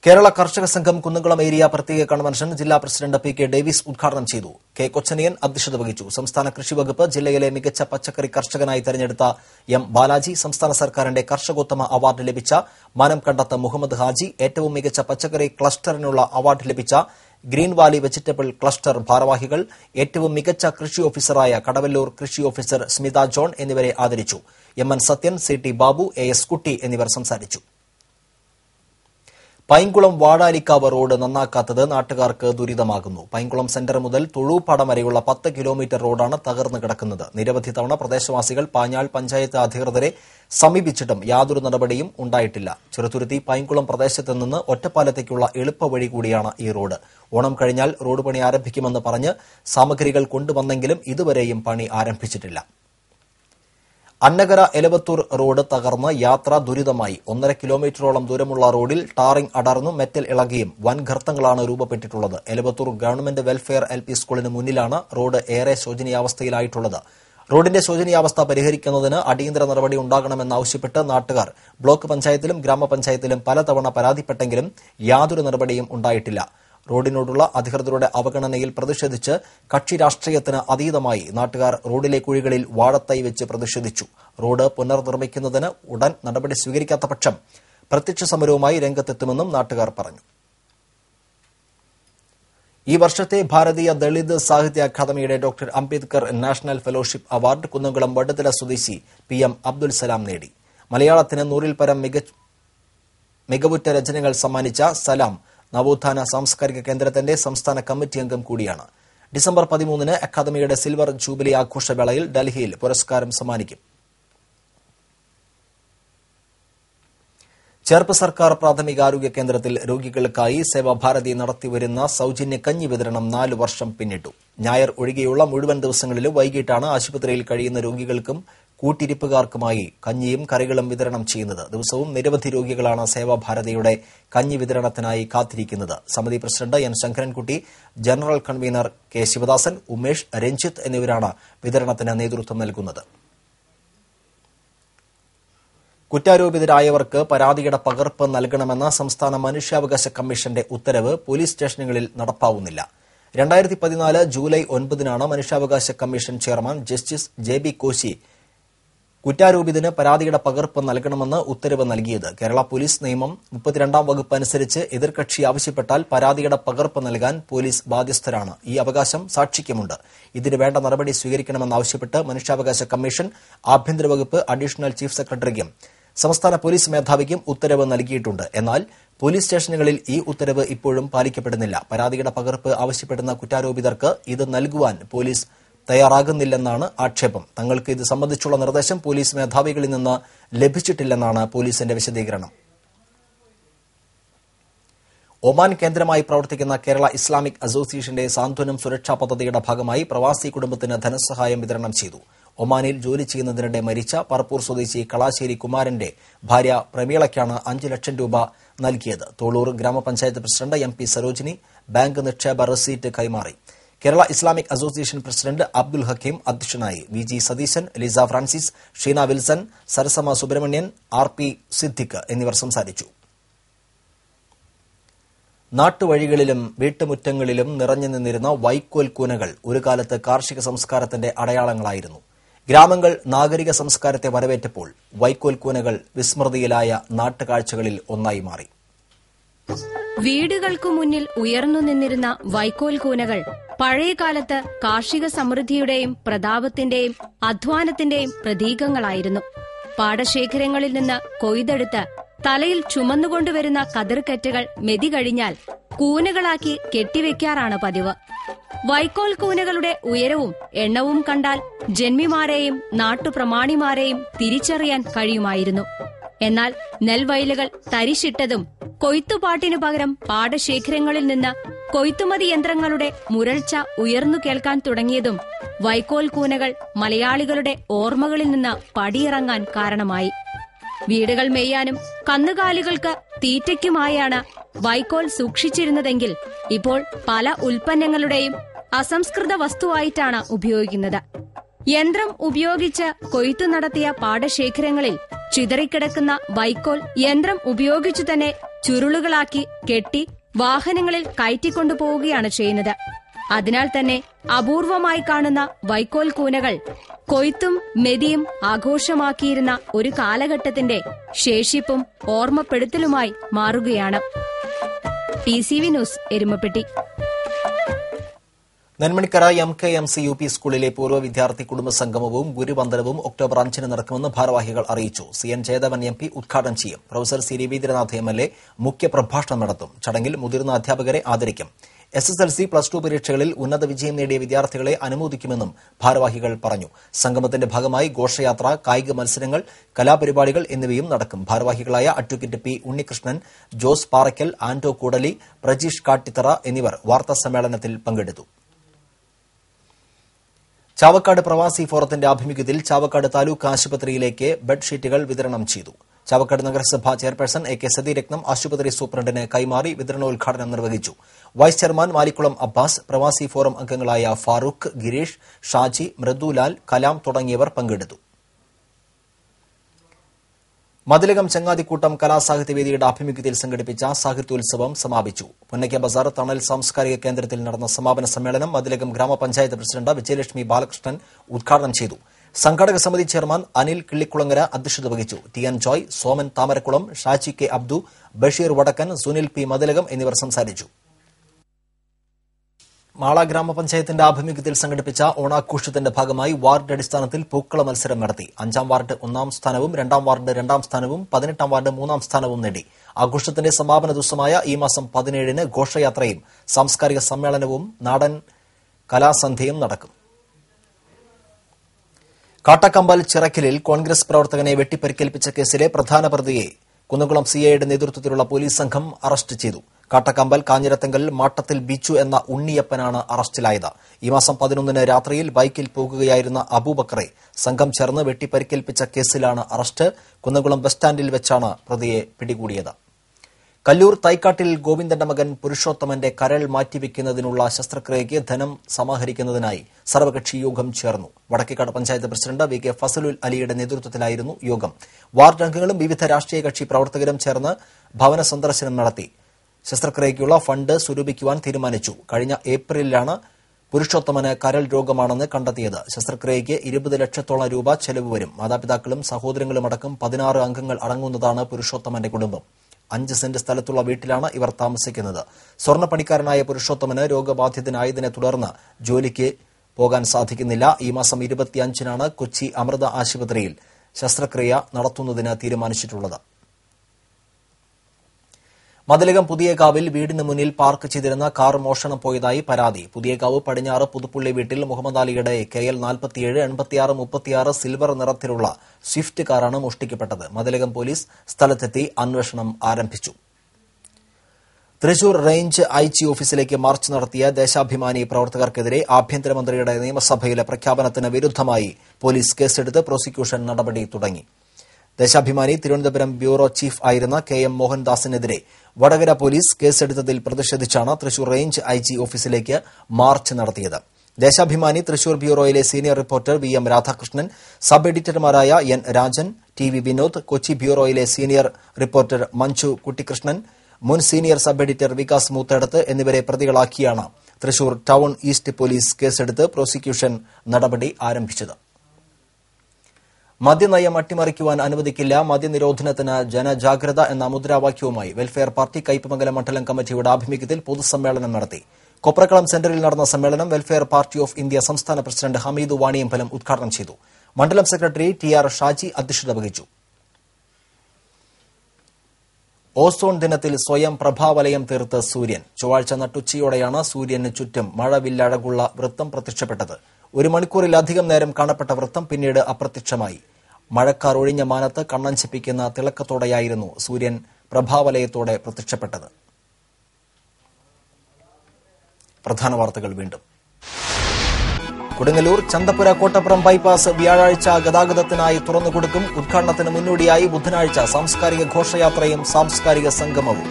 കേരള കർഷക സംഘം കുന്നംകുളം ഏരിയ പ്രത്യേക കൺവെൻഷൻ ജില്ലാ പ്രസിഡന്റ് പി കെ ഡേവിസ് ഉദ്ഘാടനം ചെയ്തു കെ കൊച്ചനിയൻ അധ്യക്ഷത വഹിച്ചു സംസ്ഥാന കൃഷി വകുപ്പ് ജില്ലയിലെ മികച്ച പച്ചക്കറി കർഷകനായി തെരഞ്ഞെടുത്ത എം ബാലാജി സംസ്ഥാന സർക്കാരിന്റെ കർഷകോത്തമ അവാർഡ് ലഭിച്ച മനം കണ്ടത്ത് മുഹമ്മദ് ഹാജി ഏറ്റവും മികച്ച പച്ചക്കറി ക്ലസ്റ്ററിനുള്ള അവാർഡ് ലഭിച്ച ഗ്രീൻ വാലി വെജിറ്റബിൾ ക്ലസ്റ്റർ ഭാരവാഹികൾ ഏറ്റവും മികച്ച കൃഷി ഓഫീസറായ കടവല്ലൂർ കൃഷി ഓഫീസർ സ്മിത ജോൺ എന്നിവരെ ആദരിച്ചു M N Sathyan C T Babu A S Kutty എന്നിവർ സംസാരിച്ചു പൈൻകുളം വാടാലിക്കാവ് റോഡ് നന്നാക്കാത്തത് നാട്ടുകാർക്ക് ദുരിതമാകുന്നു പൈൻകുളം സെന്റർ മുതൽ തൊഴുപാടം വരെയുള്ള പത്ത് കിലോമീറ്റർ റോഡാണ് തകർന്നു കിടക്കുന്നത് നിരവധി തവണ പ്രദേശവാസികൾ പാഞ്ഞാൾ പഞ്ചായത്ത് അധികൃതരെ സമീപിച്ചിട്ടും യാതൊരു നടപടിയും ഉണ്ടായിട്ടില്ല ചെറുതുരുത്തി പൈൻകുളം പ്രദേശത്ത് നിന്ന് ഒറ്റപ്പാലത്തേക്കുള്ള എളുപ്പ വഴി കൂടിയാണ് ഈ റോഡ് ഓണം കഴിഞ്ഞാൽ റോഡ് പണി ആരംഭിക്കുമെന്ന് പറഞ്ഞ് സാമഗ്രികൾ കൊണ്ടുവന്നെങ്കിലും ഇതുവരെയും പണി ആരംഭിച്ചിട്ടില്ല അന്നകര എലവത്തൂർ റോഡ് തകർന്ന് യാത്ര ദുരിതമായി ഒന്നര കിലോമീറ്ററോളം ദൂരമുള്ള റോഡിൽ ടാറിംഗ് അടർന്നും മെറ്റൽ ഇളകിയും വൻ ഗർത്തങ്ങളാണ് രൂപപ്പെട്ടിട്ടുള്ളത് Elavathur government welfare L P സ്കൂളിന് മുന്നിലാണ് റോഡ് ഏറെ ശോചനീയാവസ്ഥയിലായിട്ടുള്ളത് റോഡിന്റെ ശോചനീയാവസ്ഥ പരിഹരിക്കുന്നതിന് അടിയന്തര നടപടി ഉണ്ടാകണമെന്നാവശ്യപ്പെട്ട് നാട്ടുകാർ ബ്ലോക്ക് പഞ്ചായത്തിലും ഗ്രാമപഞ്ചായത്തിലും പലതവണ പരാതിപ്പെട്ടെങ്കിലും യാതൊരു നടപടിയും ഉണ്ടായിട്ടില്ല റോഡിനോടുള്ള അധികൃതരുടെ അവഗണനയിൽ പ്രതിഷേധിച്ച് കക്ഷി രാഷ്ട്രീയത്തിന് അതീതമായി നാട്ടുകാർ റോഡിലെ കുഴികളിൽ വാഴത്തൈ വെച്ച് പ്രതിഷേധിച്ചു റോഡ് പുനർനിർമ്മിക്കുന്നതിന് ഉടൻ നടപടി സ്വീകരിക്കാത്ത പക്ഷം പ്രത്യക്ഷ സമരവുമായി രംഗത്തെത്തുമെന്നും നാട്ടുകാർ പറഞ്ഞു ഈ വർഷത്തെ ഭാരതീയ ദളിത് സാഹിത്യ അക്കാദമിയുടെ doctor Ambedkar national fellowship award Kunnamkulam Vadathala സ്വദേശി പി എം അബ്ദുൽ സലാം നേടി മലയാളത്തിന് നൂറിൽ പരം മികവുറ്റ രചനകൾ സമ്മാനിച്ച സലാം നവോത്ഥാന സാംസ്കാരിക കേന്ദ്രത്തിന്റെ സംസ്ഥാന കമ്മിറ്റി അംഗം കൂടിയാണ് ഡിസംബർ പതിമൂന്നിന് അക്കാദമിയുടെ സിൽവർ ജൂബിലി ആഘോഷവേളയിൽ ഡൽഹിയിൽ പുരസ്കാരം സമ്മാനിക്കും ചേർപ്പ് സർക്കാർ പ്രാഥമികാരോഗ്യ കേന്ദ്രത്തിൽ രോഗികൾക്കായി സേവാഭാരതി നടത്തിവരുന്ന സൌജന്യ കഞ്ഞി വിതരണം നാലു വർഷം പിന്നിട്ടു ഞായർ ഒഴികെയുള്ള മുഴുവൻ ദിവസങ്ങളിലും വൈകിട്ടാണ് ആശുപത്രിയിൽ കഴിയുന്ന രോഗികൾക്കും കൂട്ടിരിപ്പുകാർക്കുമായി കഞ്ഞിയും കറികളും വിതരണം ചെയ്യുന്നത് ദിവസവും നിരവധി രോഗികളാണ് സേവാഭാരതിയുടെ കഞ്ഞി വിതരണത്തിനായി കാത്തിരിക്കുന്നത് സമിതി president N Sankarankutty general convener K Sivadasan Umesh Ranjith എന്നിവരാണ് വിതരണത്തിന് നേതൃത്വം നൽകുന്നത് കുറ്റാരോപിതരായവർക്ക് പരാതിയുടെ പകർപ്പ് നൽകണമെന്ന സംസ്ഥാന മനുഷ്യാവകാശ കമ്മീഷന്റെ ഉത്തരവ് പോലീസ് സ്റ്റേഷനുകളിൽ നടപ്പാവുന്നില്ല രണ്ടായിരത്തി പതിനാല് ജൂലൈ ഒൻപതിനാണ് മനുഷ്യാവകാശ commission chairman justice J B Koshy കുറ്റാരോപിതന് പരാതിയുടെ പകർപ്പ് നൽകണമെന്ന് ഉത്തരവ് നൽകിയത് കേരള പോലീസ് നിയമം മുപ്പത്തിരണ്ടാം വകുപ്പ് അനുസരിച്ച് എതിർകക്ഷി ആവശ്യപ്പെട്ടാൽ പരാതിയുടെ പകർപ്പ് നൽകാൻ പോലീസ് ബാധ്യസ്ഥരാണ് ഈ അവകാശം സാക്ഷിക്കുമുണ്ട് ഇതിന് വേണ്ട നടപടി സ്വീകരിക്കണമെന്നാവശ്യപ്പെട്ട് മനുഷ്യാവകാശ കമ്മീഷൻ ആഭ്യന്തര വകുപ്പ് അഡീഷണൽ ചീഫ് സെക്രട്ടറിക്കും സംസ്ഥാന പോലീസ് മേധാവിക്കും ഉത്തരവ് നൽകിയിട്ടുണ്ട് എന്നാൽ പോലീസ് സ്റ്റേഷനുകളിൽ ഈ ഉത്തരവ് ഇപ്പോഴും പാലിക്കപ്പെടുന്നില്ല പരാതിയുടെ പകർപ്പ് ആവശ്യപ്പെടുന്ന കുറ്റാരോപിതർക്ക് ഇത് നൽകുവാൻ പോലീസ് തയ്യാറാകുന്നില്ലെന്നാണ് ആക്ഷേപം തങ്ങൾക്ക് ഇത് സംബന്ധിച്ചുള്ള നിർദ്ദേശം പോലീസ് മേധാവികളിൽ നിന്ന് ലഭിച്ചിട്ടില്ലെന്നാണ് പോലീസിന്റെ വിശദീകരണം ഒമാൻ കേന്ദ്രമായി പ്രവർത്തിക്കുന്ന കേരള ഇസ്ലാമിക് അസോസിയേഷന്റെ സാന്ത്വനം സുരക്ഷാ പദ്ധതിയുടെ ഭാഗമായി പ്രവാസി കുടുംബത്തിന് ധനസഹായം വിതരണം ചെയ്തു ഒമാനിൽ ജോലി ചെയ്യുന്നതിനിടെ മരിച്ച പർപ്പൂർ സ്വദേശി കളാശ്ശേരി കുമാരന്റെ ഭാര്യ പ്രമീളയ്ക്കാണ് അഞ്ച് ലക്ഷം രൂപ നൽകിയത് തോളൂർ ഗ്രാമപഞ്ചായത്ത് president M P Sarojini bank നിക്ഷേപ റെസീറ്റ് കൈമാറി Kerala Islamic association president Abdul Hakeem അധ്യക്ഷനായി V G Satheesan Lisa Francis Sheena Wilson Sarasama Subrahmanyan R P Siddique എന്നിവർ സംസാരിച്ചു നാട്ടുവഴികളിലും വീട്ടുമുറ്റങ്ങളിലും നിറഞ്ഞു നിന്നിരുന്ന വൈക്കോൽ കൂനകൾ ഒരു കാലത്ത് കാർഷിക സംസ്കാരത്തിന്റെ അടയാളങ്ങളായിരുന്നു ഗ്രാമങ്ങൾ നാഗരിക സംസ്കാരത്തെ വരവേറ്റപ്പോൾ വൈക്കോൽ കൂനകൾ വിസ്മൃതിയിലായ നാട്ടുകാഴ്ചകളിൽ ഒന്നായി മാറി വീടുകൾക്കു മുന്നിൽ ഉയർന്നു നിന്നിരുന്ന വൈക്കോൽ കൂനകൾ പഴയ കാലത്ത് കാർഷിക സമൃദ്ധിയുടെയും പ്രതാപത്തിന്റെയും അധ്വാനത്തിന്റെയും പ്രതീകങ്ങളായിരുന്നു പാടശേഖരങ്ങളിൽ നിന്ന് കൊയ്തെടുത്ത് തലയിൽ ചുമന്നുകൊണ്ടുവരുന്ന കതിർക്കെറ്റുകൾ മെതി കഴിഞ്ഞാൽ കൂനകളാക്കി കെട്ടിവെക്കാറാണ് പതിവ് വൈക്കോൽ കൂനകളുടെ ഉയരവും എണ്ണവും കണ്ടാൽ ജന്മിമാരെയും നാട്ടുപ്രമാണിമാരെയും തിരിച്ചറിയാൻ കഴിയുമായിരുന്നു എന്നാൽ നെൽവയലുകൾ തരിശിട്ടതും കൊയ്ത്തുപാട്ടിനു പകരം പാടശേഖരങ്ങളിൽ നിന്ന് കൊയ്ത്തുമതി യന്ത്രങ്ങളുടെ മുരൾച്ച ഉയർന്നു കേൾക്കാൻ തുടങ്ങിയതും വൈക്കോൽ കൂനകൾ മലയാളികളുടെ ഓർമ്മകളിൽ നിന്ന് പടിയിറങ്ങാൻ കാരണമായി വീടുകൾ മെയ്യാനും കന്നുകാലികൾക്ക് തീറ്റയ്ക്കുമായാണ് വൈക്കോൽ സൂക്ഷിച്ചിരുന്നതെങ്കിൽ ഇപ്പോൾ പല ഉൽപ്പന്നങ്ങളുടെയും അസംസ്കൃത വസ്തുവായിട്ടാണ് ഉപയോഗിക്കുന്നത് യന്ത്രം ഉപയോഗിച്ച് കൊയ്ത്തു നടത്തിയ പാടശേഖരങ്ങളിൽ ചിതറിക്കിടക്കുന്ന വൈക്കോൽ യന്ത്രം ഉപയോഗിച്ചു തന്നെ ചുരുളുകളാക്കി കെട്ടി വാഹനങ്ങളിൽ പോവുകയാണ് ചെയ്യുന്നത് അതിനാൽ തന്നെ അപൂർവമായി കാണുന്ന വൈക്കോൽ കൂനകൾ കൊയ്ത്തും മെതിയും ആഘോഷമാക്കിയിരുന്ന ഒരു കാലഘട്ടത്തിന്റെ ശേഷിപ്പും ഓർമ്മപ്പെടുത്തലുമായി മാറുകയാണ് T C V news Erumapetty Nenmanikkara M K M C U P സ്കൂളിലെ പൂർവ്വ വിദ്യാർത്ഥി കുടുംബ സംഗമവും ഗുരുവന്ദനവും ഒക്ടോബർ അഞ്ചിന് നടക്കുമെന്ന് ഭാരവാഹികൾ അറിയിച്ചു C N Jayadevan M P ഉദ്ഘാടനം ചെയ്യും professor C Raveendranath M L A മുഖ്യപ്രഭാഷണം നടത്തും ചടങ്ങിൽ മുതിർന്ന അധ്യാപകരെ ആദരിക്കും S S L C plus two പരീക്ഷകളിൽ ഉന്നത വിജയം നേടിയ വിദ്യാർത്ഥികളെ അനുമോദിക്കുമെന്നും ഭാരവാഹികൾ പറഞ്ഞു സംഗമത്തിന്റെ ഭാഗമായി ഘോഷയാത്ര കായിക മത്സരങ്ങൾ കലാപരിപാടികൾ എന്നിവയും നടക്കും ഭാരവാഹികളായ അഡ്വക്കേറ്റ് പി ഉണ്ണികൃഷ്ണൻ ജോസ് പാറയ്ക്കൽ ആന്റോ കൂടലി പ്രജീഷ് കാട്ടിത്തറ എന്നിവർ വാർത്താ സമ്മേളനത്തിൽ പങ്കെടുത്തു ചാവക്കാട് പ്രവാസി ഫോറത്തിന്റെ ആഭിമുഖ്യത്തിൽ ചാവക്കാട് താലൂക്ക് ആശുപത്രിയിലേക്ക് ബെഡ്ഷീറ്റുകൾ വിതരണം ചെയ്തു ചാവക്കാട് നഗരസഭ ചെയർപേഴ്സൺ എ കെ സതീരത്നം ആശുപത്രി സൂപ്രണ്ടിന് കൈമാറി വിതരണോദ്ഘാടനം നിർവഹിച്ചു വൈസ് ചെയർമാൻ മാലിക്കുളം അബ്ബാസ് പ്രവാസി ഫോറം അംഗങ്ങളായ ഫാറൂഖ് ഗിരീഷ് ഷാജി മൃദുലാൽ കലാം തുടങ്ങിയവർ പങ്കെടുത്തു മതിലകം ചങ്ങാതിക്കൂട്ടം കലാസാഹിത്യവേദിയുടെ ആഭിമുഖ്യത്തിൽ സംഘടിപ്പിച്ച സാഹിത്യോത്സവം സമാപിച്ചു പുന്നയ്ക്ക ബസാർ തണൽ സാംസ്കാരിക കേന്ദ്രത്തിൽ നടന്ന സമാപന സമ്മേളനം മതിലകം ഗ്രാമപഞ്ചായത്ത് പ്രസിഡന്റ് വിജയലക്ഷ്മി ബാലകൃഷ്ണൻ ഉദ്ഘാടനം ചെയ്തു സംഘാടക സമിതി ചെയർമാൻ അനിൽ കിള്ളിക്കുളങ്ങര അധ്യക്ഷത വഹിച്ചു T N Joy Soman Thamarakkulam Shaji K Abdu Basheer Vadakkan Sunil P Mathilakam എന്നിവർ സംസാരിച്ചു മാള ഗ്രാമപഞ്ചായത്തിന്റെ ആഭിമുഖ്യത്തിൽ സംഘടിപ്പിച്ച ഓണാഘോഷത്തിന്റെ ഭാഗമായി വാർഡ് അടിസ്ഥാനത്തിൽ പൂക്കള മത്സരം നടത്തി അഞ്ചാം വാർഡ് ഒന്നാം സ്ഥാനവും രണ്ടാം വാർഡ് രണ്ടാം സ്ഥാനവും പതിനെട്ടാം വാർഡ് മൂന്നാം സ്ഥാനവും നേടി ആഘോഷത്തിന്റെ സമാപന ദിവസമായ ഈ മാസം പതിനേഴിന് ഘോഷയാത്രയും സാംസ്കാരിക സമ്മേളനവും നാടൻ കലാസന്ധ്യയും നടക്കും കാട്ടക്കമ്പൽ ചിറക്കലിൽ കോൺഗ്രസ് പ്രവർത്തകനെ വെട്ടിപ്പരിക്കേൽപ്പിച്ച കേസിലെ പ്രധാന പ്രതിയെ കുന്നംകുളം സിഐയുടെ നേതൃത്വത്തിലുള്ള പോലീസ് സംഘം അറസ്റ്റ് ചെയ്തു കാട്ടക്കമ്പൽ കാഞ്ഞിരത്തെങ്കൽ മാട്ടത്തിൽ ബിച്ചു എന്ന ഉണ്ണിയപ്പനാണ് അറസ്റ്റിലായത് ഈ മാസം പതിനൊന്നിന് രാത്രിയിൽ ബൈക്കിൽ പോകുകയായിരുന്ന അബൂബക്കറെ സംഘം ചേർന്ന് വെട്ടിപ്പരിക്കേൽപ്പിച്ച കേസിലാണ് അറസ്റ്റ് കുന്നംകുളം ബസ് സ്റ്റാൻഡിൽ വെച്ചാണ് പ്രതിയെ പിടികൂടിയത് കല്ലൂർ തൈക്കാട്ടിൽ ഗോവിന്ദന്റെ മകൻ പുരുഷോത്തമന്റെ കരൾ മാറ്റിവെക്കുന്നതിനുള്ള ശസ്ത്രക്രിയയ്ക്ക് ധനം സമാഹരിക്കുന്നതിനായി സർവകക്ഷി യോഗം ചേർന്നു Vadakkekad panchayat president V K Fasalul അലിയുടെ നേതൃത്വത്തിലായിരുന്നു യോഗം വാർഡ് അംഗങ്ങളും വിവിധ രാഷ്ട്രീയ കക്ഷി പ്രവർത്തകരും ചേർന്ന് ഭവന സന്ദർശനം നടത്തി ശസ്ത്രക്രിയയ്ക്കുള്ള ഫണ്ട് സ്വരൂപിക്കുവാൻ തീരുമാനിച്ചു കഴിഞ്ഞ ഏപ്രിലിലാണ് പുരുഷോത്തമന് കരൾ രോഗമാണെന്ന് കണ്ടെത്തിയത് ശസ്ത്രക്രിയയ്ക്ക് ഇരുപത് ലക്ഷത്തോളം രൂപ ചെലവ് വരും മാതാപിതാക്കളും സഹോദരങ്ങളും അടക്കം പതിനാറ് അംഗങ്ങൾ അടങ്ങുന്നതാണ് പുരുഷോത്തമന്റെ കുടുംബം അഞ്ച് സെന്റ് സ്ഥലത്തുള്ള വീട്ടിലാണ് ഇവർ താമസിക്കുന്നത് സ്വർണ്ണപ്പണിക്കാരനായ പുരുഷോത്തമന് രോഗബാധിതനായതിനെ തുടർന്ന് ജോലിക്ക് പോകാൻ സാധിക്കുന്നില്ല ഈ മാസം ഇരുപത്തിയഞ്ചിനാണ് കൊച്ചി അമൃത ആശുപത്രിയിൽ ശസ്ത്രക്രിയ നടത്തുന്നതിന് തീരുമാനിച്ചിട്ടുള്ളത് മതിലകം പുതിയകാവിൽ വീടിന് മുന്നിൽ പാർക്ക് ചെയ്തിരുന്ന കാർ മോഷണം പോയതായി പരാതി പുതിയകാവ് പടിഞ്ഞാറ് പുതുപ്പുള്ളി വീട്ടിൽ മുഹമ്മദ് അലിയുടെ കെ എൽ നാൽപ്പത്തിയേഴ് എൺപത്തിയാറ് മുപ്പത്തിയാറ് സിൽവർ നിറത്തിലുള്ള സ്വിഫ്റ്റ് കാറാണ് മോഷ്ടിക്കപ്പെട്ടത് മതിലകം പോലീസ് സ്ഥലത്തെത്തി അന്വേഷണം ആരംഭിച്ചു തൃശൂർ റേഞ്ച് ഐ ജി ഓഫീസിലേക്ക് മാർച്ച് നടത്തിയ ദേശാഭിമാനി പ്രവർത്തകർക്കെതിരെ ആഭ്യന്തരമന്ത്രിയുടെ നിയമസഭയിലെ പ്രഖ്യാപനത്തിന് വിരുദ്ധമായി പോലീസ് കേസെടുത്ത് പ്രോസിക്യൂഷൻ നടപടി തുടങ്ങി ദേശാഭിമാനി തിരുവനന്തപുരം ബ്യൂറോ ചീഫ് ആയിരുന്ന കെ എം മോഹൻദാസിനെതിരെ വടകര പോലീസ് കേസെടുത്തതിൽ പ്രതിഷേധിച്ചാണ് തൃശൂർ റേഞ്ച് ഐ ജി ഓഫീസിലേക്ക് മാർച്ച് നടത്തിയത് ദേശാഭിമാനി തൃശൂർ ബ്യൂറോയിലെ senior reporter V M Radhakrishnan sub എഡിറ്റർമാരായ N Rajan T V Vinod Kochi ബ്യൂറോയിലെ സീനിയർ റിപ്പോർട്ടർ മഞ്ജു കുട്ടിക്കൃഷ്ണൻ മുൻ senior sub editor Vikas Moothadath എന്നിവരെ പ്രതികളാക്കിയാണ് തൃശൂർ ടൌൺ ഈസ്റ്റ് പോലീസ് കേസെടുത്ത് പ്രോസിക്യൂഷൻ നടപടി ആരംഭിച്ചത് മദ്യനയം അട്ടിമറിക്കുവാൻ അനുവദിക്കില്ല മദ്യനിരോധനത്തിന് ജനജാഗ്രത എന്ന മുദ്രാവാക്യവുമായി വെൽഫെയർ പാർട്ടി കയ്പമംഗലം മണ്ഡലം കമ്മിറ്റിയുടെ ആഭിമുഖ്യത്തിൽ പൊതുസമ്മേളനം നടത്തി കൊപ്രക്കളം സെന്ററിൽ നടന്ന സമ്മേളനം വെൽഫെയർ പാർട്ടി ഓഫ് ഇന്ത്യ സംസ്ഥാന പ്രസിഡന്റ് ഹമീദ് വാണിയമ്പലം ഉദ്ഘാടനം ചെയ്തു മണ്ഡലം സെക്രട്ടറി ടി ആർ ഷാജി അധ്യക്ഷത വഹിച്ചു ഓസോൺ ദിനത്തിൽ സ്വയം പ്രഭാവലയം തീർത്ത് സൂര്യൻ ചൊവ്വാഴ്ച നട്ടുച്ചയോടെയാണ് സൂര്യന് ചുറ്റും മഴവില്ലഴകുള്ള വൃത്തം പ്രത്യക്ഷപ്പെട്ടത് ഒരു മണിക്കൂറിലധികം നേരം കാണപ്പെട്ട വൃത്തം പിന്നീട് അപ്രത്യക്ഷമായി മഴക്കാർ ഒഴിഞ്ഞ മാനത്ത് കണ്ണഞ്ചിപ്പിക്കുന്ന തിളക്കത്തോടെയായിരുന്നു സൂര്യൻ പ്രഭാവലയത്തോടെ പ്രത്യക്ഷപ്പെട്ടത് പ്രധാന വാർത്തകൾ വീണ്ടും കൊടുങ്ങല്ലൂർ ചന്തപ്പുര കോട്ടപ്പുറം ബൈപ്പാസ് വ്യാഴാഴ്ച ഗതാഗതത്തിനായി തുറന്നുകൊടുക്കും ഉദ്ഘാടനത്തിന് മുന്നോടിയായി ബുധനാഴ്ച സാംസ്കാരിക ഘോഷയാത്രയും സാംസ്കാരിക സംഗമവും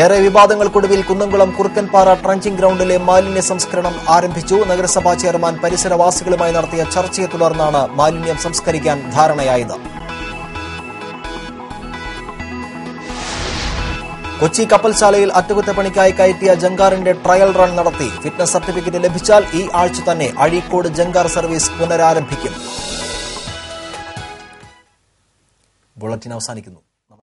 ഏറെ വിവാദങ്ങൾക്കൊടുവിൽ കുന്നംകുളം കുറുക്കൻപാറ ട്രഞ്ചിംഗ് ഗ്രൗണ്ടിലെ മാലിന്യ സംസ്കരണം ആരംഭിച്ചു നഗരസഭാ ചെയർമാൻ പരിസരവാസികളുമായി നടത്തിയ ചർച്ചയെ തുടർന്നാണ് മാലിന്യം സംസ്കരിക്കാൻ ധാരണയായത് കൊച്ചി കപ്പൽശാലയിൽ അറ്റകുറ്റപ്പണിക്കായി കയറ്റിയ ജങ്കാറിന്റെ ട്രയൽ റൺ നടത്തി ഫിറ്റ്നസ് സർട്ടിഫിക്കറ്റ് ലഭിച്ചാൽ ഈ ആഴ്ച തന്നെ അഴീക്കോട് ജങ്കാർ സർവീസ് പുനരാരംഭിക്കും ബുള്ളറ്റിൻ അവസാനിക്കുന്നു